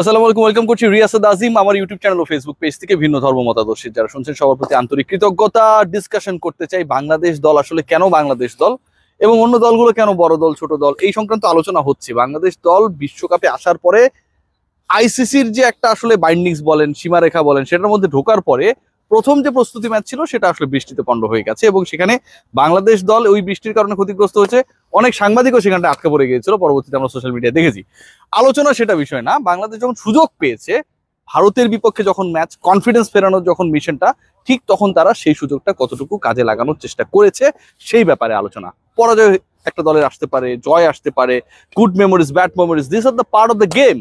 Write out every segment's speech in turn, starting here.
আসসালামু আলাইকুম ওয়েলকাম করছি রিয়াসাদ আজিম আমার ইউটিউব চ্যানেল ও ফেসবুক পেজ থেকে ভিন্ন ধর্ম মতাদর্শী যারা শুনছেন সবার প্রতি আন্তরিক কৃতজ্ঞতা ডিসকাশন করতে চাই বাংলাদেশ দল আসলে কেন বাংলাদেশ দল এবং অন্য দলগুলো কেন বড় দল ছোট দল এই সংক্রান্ত আলোচনা হচ্ছে বাংলাদেশ দল বিশ্বকাপে আসার পরে আইসিসির যে একটা আসলে বাইন্ডিংস বলেন সীমারেখা বলেন সেটার মধ্যে ঢোকার পরে প্রথম যে প্রস্তুতি ম্যাচ ছিল সেটা আসলে বৃষ্টিতে পণ্ড হয়ে গেছে এবং সেখানে বাংলাদেশ দল ওই বৃষ্টির কারণে ক্ষতিগ্রস্ত হয়েছে অনেক সাংবাদিকও সেখানটা আটকে পড়ে গিয়েছিল পরবর্তীতে আমরা সোশ্যাল মিডিয়ায় দেখেছি আলোচনা সেটা বিষয় না বাংলাদেশ যখন সুযোগ পেয়েছে ভারতের বিপক্ষে যখন ম্যাচ কনফিডেন্স ফেরানোর যখন মিশনটা ঠিক তখন তারা সেই সুযোগটা কতটুকু কাজে লাগানোর চেষ্টা করেছে সেই ব্যাপারে আলোচনা পরাজয় একটা দলের আসতে পারে জয় আসতে পারে good memories bad memories this are the part of the game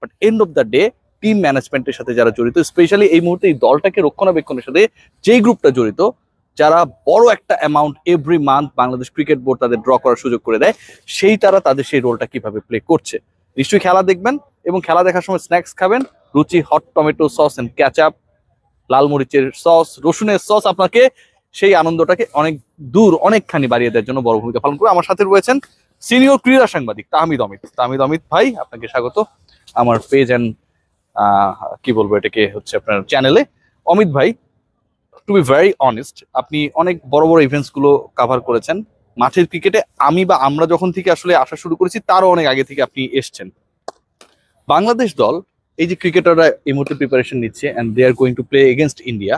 but end of the day team ম্যানেজমেন্টের সাথে যারা জড়িত স্পেশালি এই মুহূর্তে এই দলটাকে রক্ষণাবেক্ষণের সাথে যেই গ্রুপটা জড়িত যারা বড় একটা amount every month Bangladesh cricket board তাদের ড্র করার সুযোগ করে দেয় সেই তারা তাদের সেই রোলটা কিভাবে প্লে করছে নিশ্চয়ই খেলা দেখবেন এবং খেলা দেখার সময় স্ন্যাক্স খাবেন Ruchi hot tomato sauce and ketchup লাল মরিচের সস রসুনের সস আপনাকে সেই আনন্দটাকে অনেক দূর অনেকখানি বাড়িয়ে দেওয়ার জন্য বড় ভূমিকা পালন করে আমার সাথে রয়েছেন সিনিয়র ক্রীড়া সাংবাদিক তাহমিদ অমিত তাহমিদ অমিত ভাই আপনাকে স্বাগত আমার পেজ অ্যান্ড কি বলবো এটাকে হচ্ছে আপনার চ্যানেলে অমিত ভাই টু বি ভেরি অনেস্ট আপনি অনেক বড় বড় ইভেন্টসগুলো কাভার করেছেন মাঠের ক্রিকেটে আমি বা আমরা যখন থেকে আসলে আসা শুরু করেছি তারও অনেক আগে থেকে আপনি এসছেন বাংলাদেশ দল এই যে ক্রিকেটাররা এই মুহূর্তে প্রিপারেশন নিচ্ছে and they are going to play against India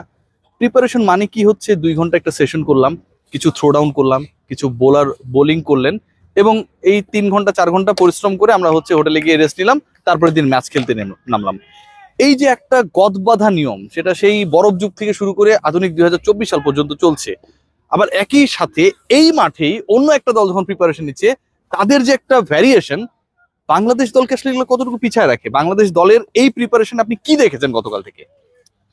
preparation মানে কি হচ্ছে দুই ঘন্টা একটা সেশন করলাম কিছু থ্রো ডাউন করলাম কিছু বোলার বোলিং করলেন এবং এই তিন ঘন্টা চার ঘন্টা পরিশ্রম করে আমরা হচ্ছে হোটেলে গিয়ে রেস্ট নিলাম তারপরে দিন ম্যাচ খেলতে নামলাম এই যে একটা গদবাধা নিয়ম সেটা সেই বরফ যুগ থেকে শুরু করে আধুনিক দুই সাল পর্যন্ত চলছে আবার একই সাথে এই মাঠেই অন্য একটা দল যখন প্রিপারেশন নিচ্ছে তাদের যে একটা ভ্যারিয়েশন বাংলাদেশ দলকে আসলে এগুলো কতটুকু পিছায় রাখে বাংলাদেশ দলের এই প্রিপারেশন আপনি কি দেখেছেন গতকাল থেকে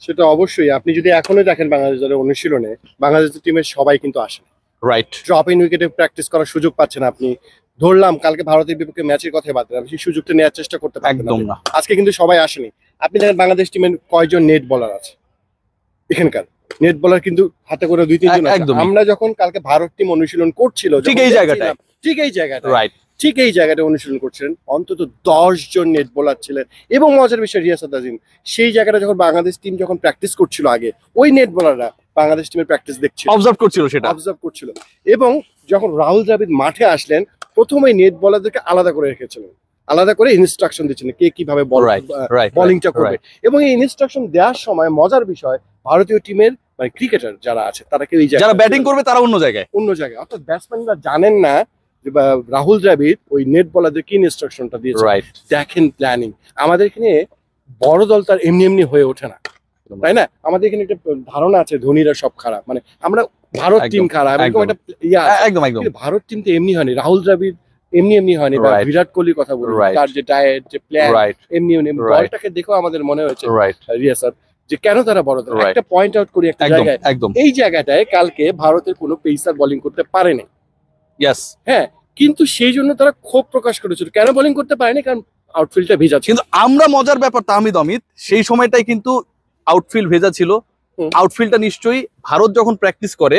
সেটা অবশ্যই আপনি যদি এখনো দেখেন বাংলাদেশ দলের অনুশীলনে বাংলাদেশ টিমের সবাই কিন্তু আসে রাইট ড্রপ ইন উইকেটে প্র্যাকটিস করার সুযোগ পাচ্ছেন আপনি ধরলাম কালকে ভারতের বিপক্ষে ম্যাচের কথা বাদ দিলাম সেই সুযোগটা নেওয়ার চেষ্টা করতে একদম না আজকে কিন্তু সবাই আসেনি আপনি দেখেন বাংলাদেশ টিমের কয়জন নেট বলার আছে এখানকার নেট বলার কিন্তু হাতে করে দুই তিনজন আমরা যখন কালকে ভারত টিম অনুশীলন করছিল ঠিক এই জায়গাটা ঠিক এই জায়গাটা রাইট ঠিক এই জায়গাটা অনুশীলন করছিলেন অন্তত দশ জন নেট বোলার ছিলেন এবং মজার বিষয় রিয়াসাদ আজিম সেই জায়গাটা যখন বাংলাদেশ টিম যখন প্র্যাকটিস করছিল আগে ওই নেট বোলাররা বাংলাদেশ টিমের প্র্যাকটিস দেখছিল অবজার্ভ করছিল সেটা অবজার্ভ করছিল এবং যখন রাহুল দ্রাবিড মাঠে আসলেন প্রথমে নেট বলারদেরকে আলাদা করে রেখেছিলেন আলাদা করে ইনস্ট্রাকশন দিচ্ছিলেন কে কিভাবে বলিংটা করবে এবং এই ইনস্ট্রাকশন দেওয়ার সময় মজার বিষয় ভারতীয় টিমের মানে ক্রিকেটার যারা আছে তারা কেউ যারা ব্যাটিং করবে তারা অন্য জায়গায় অন্য জায়গায় অর্থাৎ ব্যাটসম্যানরা জানেন না রাহুল দ্রাবিড ওই নেট বলারদের কি ইনস্ট্রাকশনটা দিয়েছে দেখেন প্ল্যানিং আমাদের এখানে বড় দল তার এমনি এমনি হয়ে ওঠে না তাই না আমাদের এখানে একটা ধারণা আছে ধোনিরা সব খারাপ মানে আমরা ভারত টিম খারাপ এরকম একটা ইয়া একদম একদম ভারত টিম তো এমনি হয়নি রাহুল দ্রাবিড় এমনি এমনি হয়নি বিরাট কোহলি কথা বলি তার যে ডায়েট যে প্ল্যান এমনি এমনি বলটাকে দেখো আমাদের মনে হয়েছে রিয়া স্যার যে কেন তারা বড় একটা পয়েন্ট আউট করি একটা জায়গায় একদম এই জায়গাটায় কালকে ভারতের কোনো পেসার বোলিং করতে পারেনি ইয়াস হ্যাঁ কিন্তু সেই জন্য তারা ক্ষোভ প্রকাশ করেছিল কেন বোলিং করতে পারেনি কারণ আউটফিল্ডটা ভিজা কিন্তু আমরা মজার ব্যাপার তাহমিদ অমিত সেই সময়টাই কিন্তু আউটফিল্ড ভেজা ছিল আউটফিল্ডটা নিশ্চয়ই ভারত যখন প্র্যাকটিস করে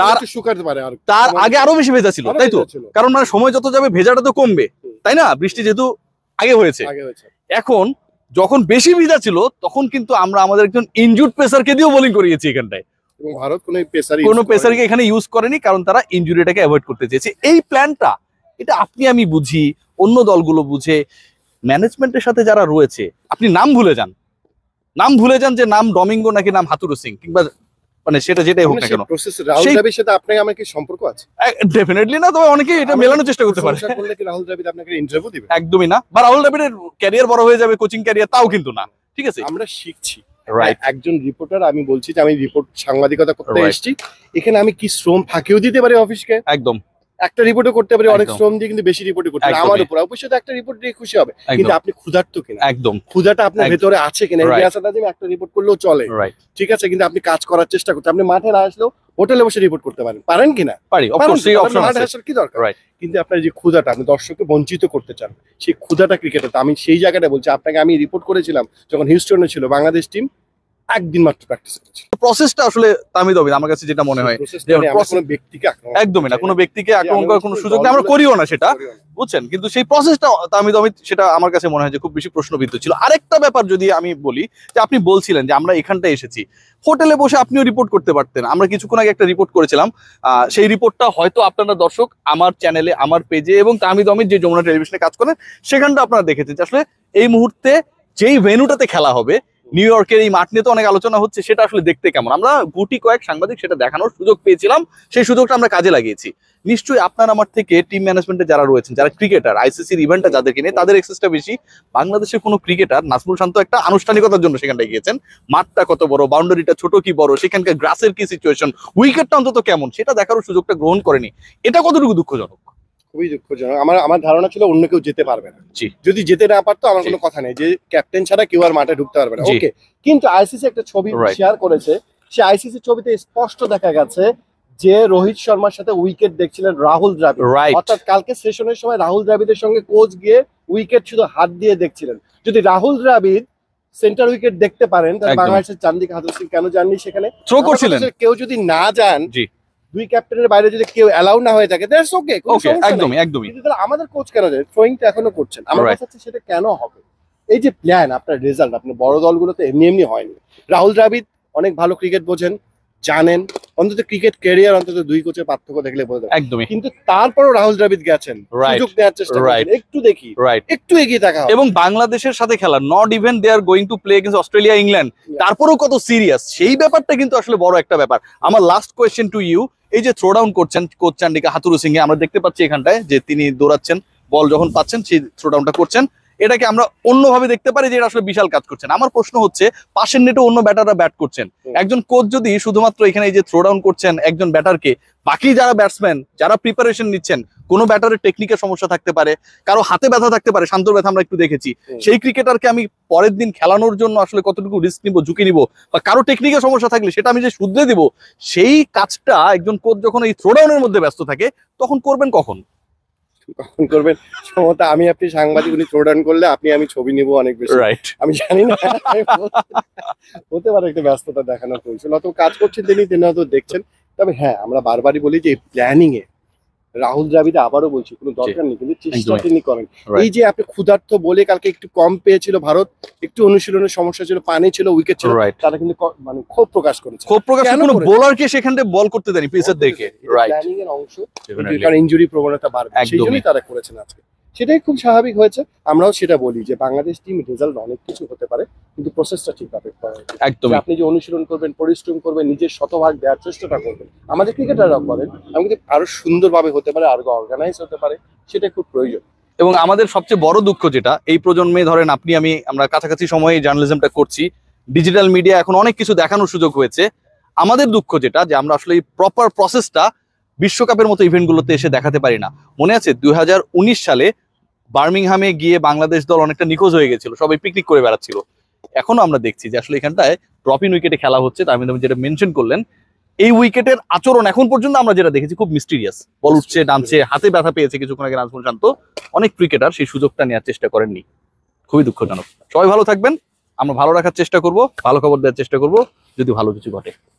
তার শুকাতে মানে পারে তার মানে আগে আরো বেশি ভেজা ছিল তাই তো কারণ মানে সময় যত যাবে ভেজাটা তো কমবে তাই না বৃষ্টি যেহেতু আগে হয়েছে এখন যখন বেশি ভিজা ছিল তখন কিন্তু আমরা আমাদের একজন ইনজুড পেসারকে দিয়েও বোলিং করিয়েছি এখানটায় ভারত কোনো পেসার কোনো পেসারকে এখানে ইউজ করেনি কারণ তারা ইনজুরিটাকে অ্যাভয়েড করতে চেয়েছে এই প্ল্যানটা এটা আপনি আমি বুঝি অন্য দলগুলো বুঝে ম্যানেজমেন্টের সাথে যারা রয়েছে আপনি নাম ভুলে যান নাম ভুলে যান যে নাম ডমিঙ্গো নাকি নাম হাতুরু সিং কিংবা মানে সেটা যেটাই হোক না মানে কেন ডেফিনেটলি না তবে অনেকেই এটা মেলানোর চেষ্টা করতে পারে আপনাকে ইন্টারভিউ দিবে একদমই না বা রাহুল দ্রাবিড়ের ক্যারিয়ার বড় হয়ে যাবে কোচিং ক্যারিয়ার তাও কিন্তু না ঠিক আছে আমরা শিখছি হ্যাঁ, একজন রিপোর্টার আমি বলছি যে আমি রিপোর্ট সাংবাদিকতা করতে এসেছি এখানে আমি কি শ্রম ফাঁকিও দিতে পারি অফিসকে একদম একটা রিপোর্টও করতে পারি অনেক শ্রম দিয়ে কিন্তু বেশি রিপোর্টই করতে পারি আমার উপর অবশ্যই একটা রিপোর্ট দিয়ে খুশি হবে কিন্তু আপনি ক্ষুধার্ত কিনা একদম ক্ষুধাটা আপনার ভেতরে আছে কিনা এই আশাটা একটা রিপোর্ট করলেও চলে ঠিক আছে কিন্তু আপনি কাজ করার চেষ্টা করতে আপনি মাঠে না আসলেও হোটেলে বসে রিপোর্ট করতে পারেন পারেন কিনা পারি অবশ্যই অপশন আছে আসার কি দরকার কিন্তু আপনার যে ক্ষুধাটা আপনি দর্শককে বঞ্চিত করতে চান সেই ক্ষুধাটা ক্রিকেটে আমি সেই জায়গাটা বলছি আপনাকে আমি রিপোর্ট করেছিলাম যখন হিউস্টনে ছিল বাংলাদেশ টিম একদিন মাত্র প্র্যাকটিস করেছি প্রসেসটা আসলে তামি দবে আমার কাছে যেটা মনে হয় একদমই না মানে কোনো ব্যক্তিকে আক্রমণ করার কোনো সুযোগ নেই আমরা করিও না সেটা বুঝছেন কিন্তু সেই প্রসেসটা তামি দমি সেটা আমার কাছে মনে হয় যে খুব বেশি প্রশ্নবিদ্ধ ছিল আরেকটা ব্যাপার যদি আমি বলি যে আপনি বলছিলেন যে আমরা এখানটায় এসেছি হোটেলে বসে আপনিও রিপোর্ট করতে পারতেন আমরা কিছুক্ষণ আগে একটা রিপোর্ট করেছিলাম সেই রিপোর্টটা হয়তো আপনারা দর্শক আমার চ্যানেলে আমার পেজে এবং তামি দমির যে যমুনা টেলিভিশনে কাজ করেন সেখানটা আপনারা দেখেছেন আসলে এই মুহূর্তে যেই ভেনুটাতে খেলা হবে নিউ ইয়র্কের এই মাঠ নিয়ে তো অনেক আলোচনা হচ্ছে সেটা আসলে দেখতে কেমন আমরা গুটি কয়েক সাংবাদিক সেটা দেখানোর সুযোগ পেয়েছিলাম সেই সুযোগটা আমরা কাজে লাগিয়েছি নিশ্চয়ই আপনার আমার থেকে টিম ম্যানেজমেন্টে যারা রয়েছেন যারা ক্রিকেটার আইসিসির ইভেন্টটা যাদেরকে নিয়ে তাদের এক্সেসটা বেশি বাংলাদেশের কোনো ক্রিকেটার নাজমুল শান্ত একটা আনুষ্ঠানিকতার জন্য সেখানটায় গিয়েছেন মাঠটা কত বড় বাউন্ডারিটা ছোট কি বড় সেখানকার গ্রাসের কি সিচুয়েশন উইকেটটা অন্তত কেমন সেটা দেখারও সুযোগটা গ্রহণ করেনি এটা কতটুকু দুঃখজনক খুবই দুঃখজনক আমার আমার ধারণা ছিল অন্য কেউ যেতে পারবে না যদি যেতে না পারতো আমার কোনো কথা নেই যে ক্যাপ্টেন ছাড়া কেউ আর মাঠে ঢুকতে পারবে না ওকে কিন্তু আইসিসি একটা ছবি শেয়ার করেছে সে আইসিসি ছবিতে স্পষ্ট দেখা গেছে যে রোহিত শর্মার সাথে উইকেট দেখছিলেন রাহুল দ্রাবিড় অর্থাৎ কালকে সেশনের সময় রাহুল দ্রাবিড়ের সঙ্গে কোচ গিয়ে উইকেট শুধু হাত দিয়ে দেখছিলেন যদি রাহুল দ্রাবিড় সেন্টার উইকেট দেখতে পারেন তাহলে বাংলাদেশের চান্দিক সিং কেন যাননি সেখানে থ্রো করছিলেন কেউ যদি না যান দুই ক্যাপ্টেনের বাইরে যদি কেউ অ্যালাউ না হয়ে থাকে দ্যাটস ওকে ওকে একদমই একদমই আমাদের কোচ কেন যায় ট্রয়িংটা এখনো করছেন আমার কাছে সেটা কেন হবে এই যে প্ল্যান আপনার রেজাল্ট আপনার বড় দলগুলোতে এমনি এমনি হয়নি রাহুল দ্রাবিড অনেক ভালো ক্রিকেট বোঝেন জানেন অন্তত ক্রিকেট ক্যারিয়ার অন্তত দুই কোচের পার্থক্য দেখলে বোঝা একদমই কিন্তু তারপরও রাহুল দ্রাবিড গেছেন সুযোগ দেওয়ার চেষ্টা করেন একটু দেখি রাইট একটু এগিয়ে থাকা এবং বাংলাদেশের সাথে খেলা not even they are going to play against Australia England তারপরেও কত সিরিয়াস সেই ব্যাপারটা কিন্তু আসলে বড় একটা ব্যাপার আমার লাস্ট কোয়েশ্চেন টু ইউ এই যে থ্রো ডাউন করছেন কোচ চান্ডিকা হাতুরু সিং আমরা দেখতে পাচ্ছি এখানটায় যে তিনি দৌড়াচ্ছেন বল যখন পাচ্ছেন সেই থ্রো ডাউনটা করছেন এটাকে আমরা অন্যভাবে দেখতে পারি যে এটা আসলে বিশাল কাজ করছেন আমার প্রশ্ন হচ্ছে পাশের নেটে অন্য ব্যাটাররা ব্যাট করছেন একজন কোচ যদি শুধুমাত্র এখানে এই যে থ্রো ডাউন করছেন একজন ব্যাটারকে বাকি যারা ব্যাটসম্যান যারা প্রিপারেশন নিচ্ছেন কোনো ব্যাটারের টেকনিকের সমস্যা থাকতে পারে কারো হাতে ব্যথা থাকতে পারে শান্তর ব্যথা আমরা একটু দেখেছি সেই ক্রিকেটারকে আমি পরের দিন খেলানোর জন্য আসলে কতটুকু রিস্ক নিবো ঝুঁকি নিব বা কারো টেকনিকের সমস্যা থাকলে সেটা আমি যে শুধরে দিব সেই কাজটা একজন কোচ যখন এই থ্রোডাউনের মধ্যে ব্যস্ত থাকে তখন করবেন কখন কখন করবেন সমতা আমি আপনি সাংবাদিক উনি থ্রোডাউন করলে আপনি আমি ছবি নিব অনেক বেশি রাইট আমি জানি না হতে পারে একটা ব্যস্ততা দেখানো হয়েছিল অত কাজ করছেন তিনি তিনি হয়তো দেখছেন তবে হ্যাঁ আমরা বারবারই বলি যে প্ল্যানিং এ রাহুল দ্রাবিড় আবারও বলছি কোনো দরকার নেই কিন্তু চেষ্টা তিনি করেন এই যে আপনি ক্ষুধার্ত বলে কালকে একটু কম পেয়েছিল ভারত একটু অনুশীলনের সমস্যা ছিল পানি ছিল উইকেট ছিল তারা কিন্তু মানে ক্ষোভ প্রকাশ করেছে ক্ষোভ প্রকাশ কোনো বোলারকে সেখান থেকে বল করতে দেয়নি পেসার দেখে রাইট প্ল্যানিং এর অংশ কারণ ইনজুরি প্রবণতা বাড়বে সেই জন্যই তারা করেছেন আজকে সেটাই খুব স্বাভাবিক হয়েছে আমরাও সেটা বলি যে বাংলাদেশ টিম রেজাল্ট অনেক কিছু হতে পারে কিন্তু প্রসেসটা ঠিকভাবে একদম আপনি যে অনুশীলন করবেন পরিশ্রম করবেন নিজের শতভাগ দেওয়ার চেষ্টাটা করবেন আমাদের ক্রিকেটাররা করেন আমি কিন্তু আরো সুন্দরভাবে হতে পারে আরো অর্গানাইজ হতে পারে সেটা খুব প্রয়োজন এবং আমাদের সবচেয়ে বড় দুঃখ যেটা এই প্রজন্মে ধরেন আপনি আমি আমরা কাছাকাছি সময়ে জার্নালিজমটা করছি ডিজিটাল মিডিয়া এখন অনেক কিছু দেখানোর সুযোগ হয়েছে আমাদের দুঃখ যেটা যে আমরা আসলে এই প্রপার প্রসেসটা বিশ্বকাপের মতো ইভেন্টগুলোতে এসে দেখাতে পারি না মনে আছে দুই সালে বার্মিংহামে গিয়ে বাংলাদেশ দল অনেকটা নিখোঁজ হয়ে গেছিল সবাই পিকনিক করে বেড়াচ্ছিল এখনো আমরা দেখছি যে আসলে এখানটায় ড্রপিন উইকেটে খেলা হচ্ছে তার মধ্যে যেটা মেনশন করলেন এই উইকেটের আচরণ এখন পর্যন্ত আমরা যেটা দেখেছি খুব মিস্টিরিয়াস বল উঠছে নামছে হাতে ব্যথা পেয়েছে কিছুক্ষণ আগে রাজমন শান্ত অনেক ক্রিকেটার সেই সুযোগটা নেওয়ার চেষ্টা করেননি খুবই দুঃখজনক সবাই ভালো থাকবেন আমরা ভালো রাখার চেষ্টা করব ভালো খবর দেওয়ার চেষ্টা করব যদি ভালো কিছু ঘটে